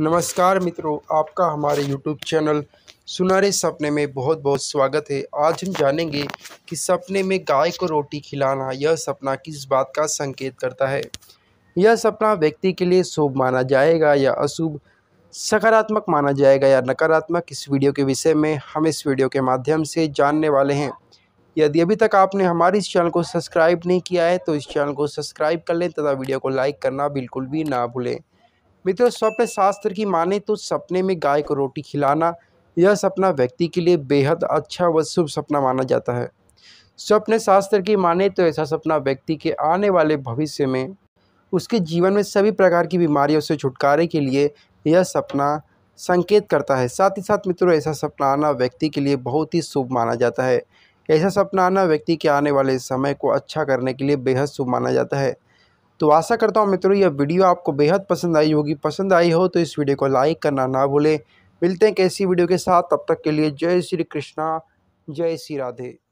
नमस्कार मित्रों आपका हमारे यूट्यूब चैनल सुनहरे सपने में बहुत बहुत स्वागत है आज हम जानेंगे कि सपने में गाय को रोटी खिलाना यह सपना किस बात का संकेत करता है यह सपना व्यक्ति के लिए शुभ माना जाएगा या अशुभ सकारात्मक माना जाएगा या नकारात्मक इस वीडियो के विषय में हम इस वीडियो के माध्यम से जानने वाले हैं यदि अभी तक आपने हमारे इस चैनल को सब्सक्राइब नहीं किया है तो इस चैनल को सब्सक्राइब कर लें तथा वीडियो को लाइक करना बिल्कुल भी ना भूलें मित्रों स्वप्न शास्त्र की माने तो सपने में गाय को रोटी खिलाना यह सपना व्यक्ति के लिए बेहद अच्छा व शुभ सपना माना जाता है स्वप्न शास्त्र की माने तो ऐसा सपना व्यक्ति के आने वाले भविष्य में उसके जीवन में सभी प्रकार की बीमारियों से छुटकारे के लिए यह सपना संकेत करता है साथ ही साथ मित्रों ऐसा सपना आना व्यक्ति के लिए बहुत ही शुभ माना जाता है ऐसा सपना आना व्यक्ति के आने वाले समय को अच्छा करने के लिए बेहद शुभ माना जाता है तो आशा करता हूँ मित्रों यह वीडियो आपको बेहद पसंद आई होगी पसंद आई हो तो इस वीडियो को लाइक करना ना भूलें मिलते हैं कैसी वीडियो के साथ तब तक के लिए जय श्री कृष्णा जय श्री राधे